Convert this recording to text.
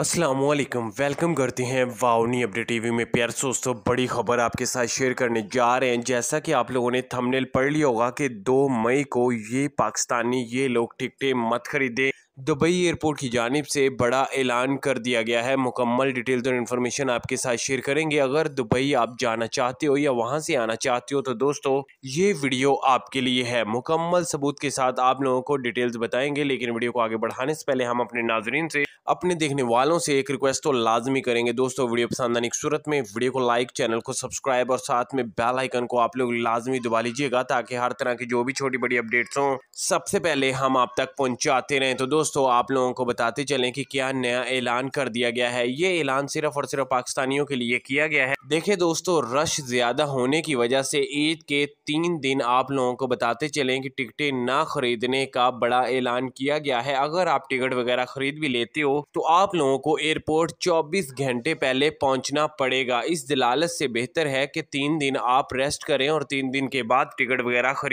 Aslam welcome करते हैं वाउनी update TV में प्यार दोस्तों बड़ी खबर आपके साथ शेयर करने जा रहे हैं जैसा कि आप लोगों ने थंबनेल पढ़ लिया होगा कि 2 मई को ये पाकिस्तानी ये लोग टिकटें मत खरीदें दुबई एयरपोर्ट की जानब से बड़ा ऐलान कर दिया गया है मुकम्मल डिटेल्स और इन्फॉर्मेशन आपके साथ शेयर करेंगे अगर दुबई आप जाना चाहते हो या वहां से आना चाहते हो तो दोस्तों ये वीडियो आपके लिए है मुकम्मल सबूत के साथ आप लोगों को डिटेल्स बताएंगे लेकिन वीडियो को आगे बढ़ाने से पहले हम अपने नाजरीन से अपने देखने वालों से एक रिक्वेस्ट तो लाजमी करेंगे दोस्तों वीडियो पसंद आने की सूरत में वीडियो को लाइक चैनल को सब्सक्राइब और साथ में बेल आइकन को आप लोग लाजमी दबा लीजिएगा ताकि हर तरह की जो भी छोटी बड़ी अपडेट्स हों सबसे पहले हम आप तक पहुंचाते रहें तो दोस्तों आप लोगों को बताते चलें कि क्या नया ऐलान कर दिया गया है ये ऐलान सिर्फ और सिर्फ पाकिस्तानियों के लिए किया गया है देखिए दोस्तों रश ज़्यादा होने की वजह से ईद के तीन दिन आप लोगों को बताते चलें कि टिकटें ना ख़रीदने का बड़ा ऐलान किया गया है अगर आप टिकट वगैरह ख़रीद भी लेते हो तो आप लोगों को एयरपोर्ट 24 घंटे पहले पहुंचना पड़ेगा इस दलालत से बेहतर है कि तीन दिन आप रेस्ट करें और तीन दिन के बाद टिकट वगैरह खरीद